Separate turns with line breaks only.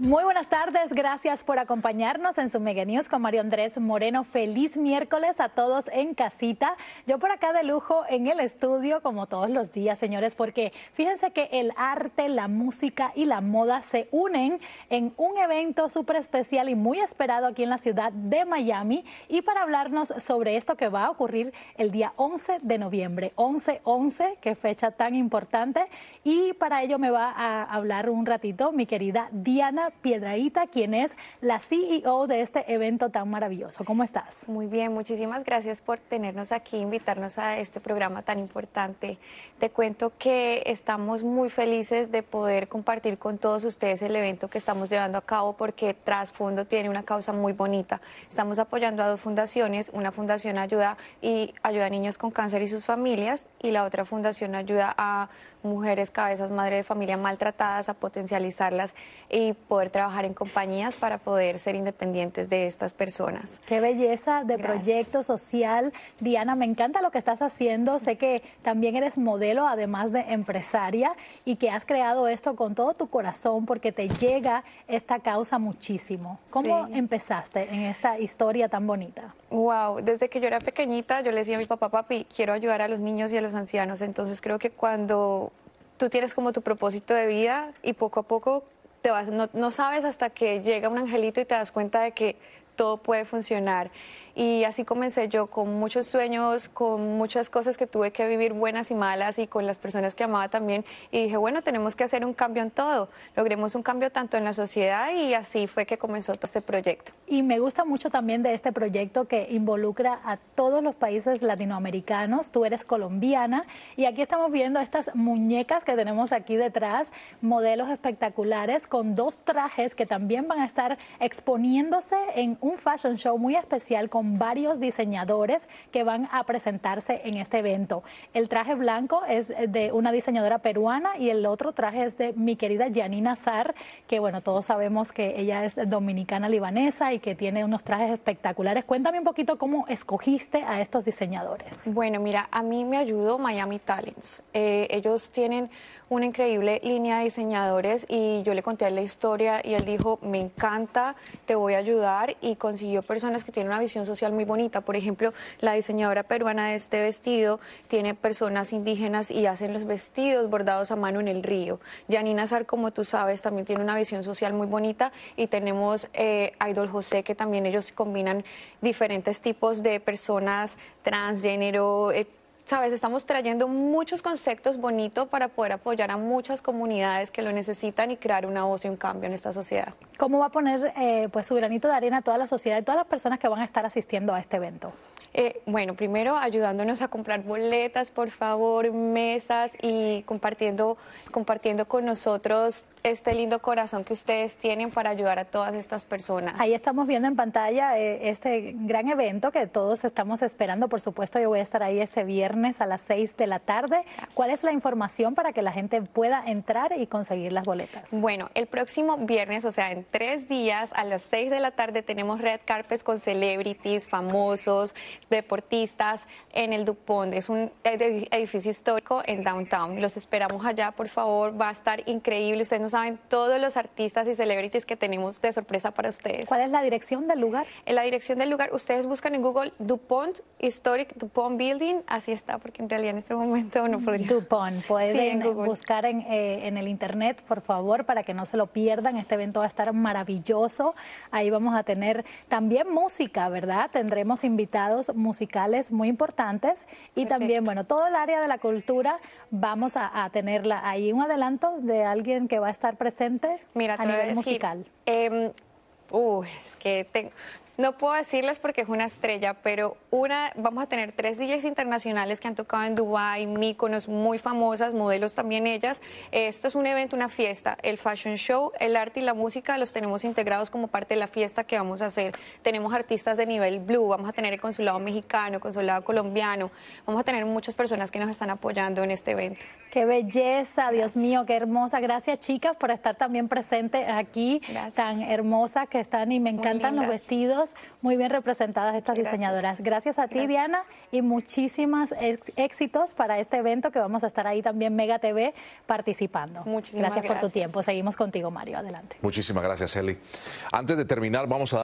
Muy buenas tardes, gracias por acompañarnos en su Mega News con Mario Andrés Moreno. Feliz miércoles a todos en casita. Yo por acá de lujo en el estudio, como todos los días, señores, porque fíjense que el arte, la música y la moda se unen en un evento súper especial y muy esperado aquí en la ciudad de Miami. Y para hablarnos sobre esto que va a ocurrir el día 11 de noviembre, 11-11, qué fecha tan importante. Y para ello me va a hablar un ratito mi querida Diana Piedraíta, quien es
la CEO de este evento tan maravilloso. ¿Cómo estás? Muy bien, muchísimas gracias por tenernos aquí, invitarnos a este programa tan importante. Te cuento que estamos muy felices de poder compartir con todos ustedes el evento que estamos llevando a cabo porque Trasfondo tiene una causa muy bonita. Estamos apoyando a dos fundaciones, una fundación ayuda y ayuda a niños con cáncer y sus familias y la otra fundación ayuda a mujeres cabezas madre de familia maltratadas a potencializarlas y poder trabajar en compañías para poder ser independientes de estas personas.
Qué belleza de proyecto social. Diana, me encanta lo que estás haciendo. Sé que también eres modelo, además de empresaria, y que has creado esto con todo tu corazón porque te llega esta causa muchísimo. ¿Cómo empezaste en esta historia tan bonita?
Wow, desde que yo era pequeñita yo le decía a mi papá, papi, quiero ayudar a los niños y a los ancianos. Entonces creo que cuando tú tienes como tu propósito de vida y poco a poco no sabes hasta que llega un angelito y te das cuenta de que todo puede funcionar. Y así comencé yo con muchos sueños, con muchas cosas que tuve que vivir buenas y malas y con las personas que amaba también. Y dije, bueno, tenemos que hacer un cambio en todo. Logremos un cambio tanto en la sociedad y así fue que comenzó todo este proyecto. Y me gusta mucho también de este proyecto que involucra a todos los países
latinoamericanos. Tú eres colombiana y aquí estamos viendo estas muñecas que tenemos aquí detrás, modelos espectaculares con dos trajes que también van a estar exponiéndose en un fashion show muy especial con varios diseñadores que van a presentarse en este evento. El traje blanco es de una diseñadora peruana y el otro traje es de mi querida Janina Sar, que bueno, todos sabemos que ella es dominicana libanesa y que tiene unos trajes espectaculares. Cuéntame un poquito cómo escogiste a estos
diseñadores. Bueno, mira, a mí me ayudó Miami Talents. Eh, ellos tienen una increíble línea de diseñadores y yo le conté la historia y él dijo, me encanta, te voy a ayudar y consiguió personas que tienen una visión social muy bonita. Por ejemplo, la diseñadora peruana de este vestido tiene personas indígenas y hacen los vestidos bordados a mano en el río. Janina Sar, como tú sabes, también tiene una visión social muy bonita y tenemos eh, Idol José, que también ellos combinan diferentes tipos de personas transgénero, sabes, estamos trayendo muchos conceptos bonitos para poder apoyar a muchas comunidades que lo necesitan y crear una voz y un cambio en esta sociedad.
¿Cómo va a poner eh, pues, su granito de arena a toda la sociedad y todas las personas que van a estar asistiendo a este evento?
Eh, bueno, primero ayudándonos a comprar boletas, por favor, mesas y compartiendo, compartiendo con nosotros este lindo corazón que ustedes tienen para ayudar a todas estas personas.
Ahí estamos viendo en pantalla eh, este gran evento que todos estamos esperando. Por supuesto, yo voy a estar ahí ese viernes a las 6 de la tarde. ¿Cuál es la información para que la gente pueda
entrar y conseguir las boletas? Bueno, el próximo viernes, o sea, en tres días, a las 6 de la tarde, tenemos Red carpets con celebrities, famosos, deportistas en el Dupont. Es un edificio histórico en Downtown. Los esperamos allá, por favor. Va a estar increíble. Ustedes no saben todos los artistas y celebrities que tenemos de sorpresa para ustedes. ¿Cuál es la dirección del lugar? En la dirección del lugar, ustedes buscan en Google Dupont Historic Dupont Building. Así está, porque en realidad en este momento no podría. Dupont. Pueden buscar en,
eh, en el internet, por favor, para que no se lo pierdan. Este evento va a estar maravilloso. Ahí vamos a tener también música, ¿verdad? Tendremos invitados musicales muy importantes y también, bueno, todo el área de la cultura vamos a, tenerla ahí. Un adelanto de alguien que va a estar presente a nivel musical.
Em, es que tengo, no puedo decirles porque es una estrella, pero una, vamos a tener tres DJs internacionales que han tocado en Dubai, miconos muy famosas, modelos también ellas. Esto es un evento, una fiesta, el fashion show, el arte y la música los tenemos integrados como parte de la fiesta que vamos a hacer. Tenemos artistas de nivel blue, vamos a tener el consulado mexicano, consulado colombiano, vamos a tener muchas personas que nos están apoyando en este evento.
Qué belleza, Dios mío, qué hermosa. Gracias chicas por estar también presentes aquí, tan hermosas que están y me encantan los vestidos muy bien representadas estas diseñadoras. Gracias a ti, Diana, y muchísimos éxitos para este evento que vamos a estar ahí también Mega TV participando. Muchísimas gracias. gracias. por tu tiempo. Seguimos contigo, Mario. Adelante.
Muchísimas gracias, Eli. Antes de terminar, vamos a